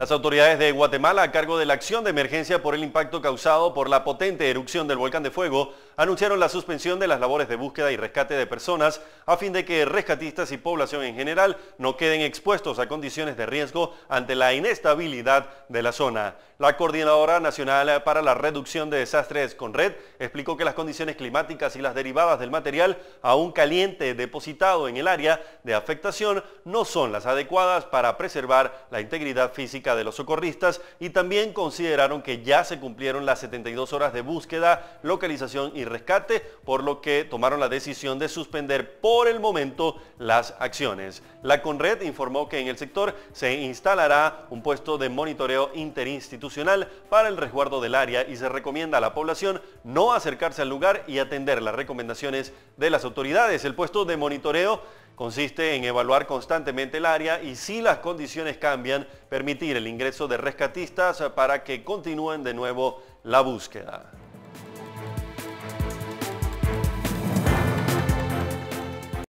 Las autoridades de Guatemala, a cargo de la acción de emergencia por el impacto causado por la potente erupción del volcán de fuego, anunciaron la suspensión de las labores de búsqueda y rescate de personas a fin de que rescatistas y población en general no queden expuestos a condiciones de riesgo ante la inestabilidad de la zona. La Coordinadora Nacional para la Reducción de Desastres con Red explicó que las condiciones climáticas y las derivadas del material aún caliente depositado en el área de afectación no son las adecuadas para preservar la integridad física de los socorristas y también consideraron que ya se cumplieron las 72 horas de búsqueda, localización y rescate, por lo que tomaron la decisión de suspender por el momento las acciones. La Conred informó que en el sector se instalará un puesto de monitoreo interinstitucional para el resguardo del área y se recomienda a la población no acercarse al lugar y atender las recomendaciones de las autoridades. El puesto de monitoreo consiste en evaluar constantemente el área y si las condiciones cambian, permitir el ingreso de rescatistas para que continúen de nuevo la búsqueda.